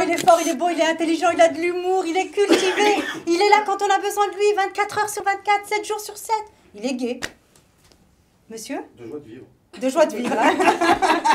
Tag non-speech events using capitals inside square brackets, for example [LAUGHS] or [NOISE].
il est fort, il est beau, il est intelligent, il a de l'humour, il est cultivé. il est là quand on a besoin de lui, 24 heures sur 24, 7 jours sur 7. Il est gay. Monsieur De joie de vivre. De joie de vivre. Hein [LAUGHS]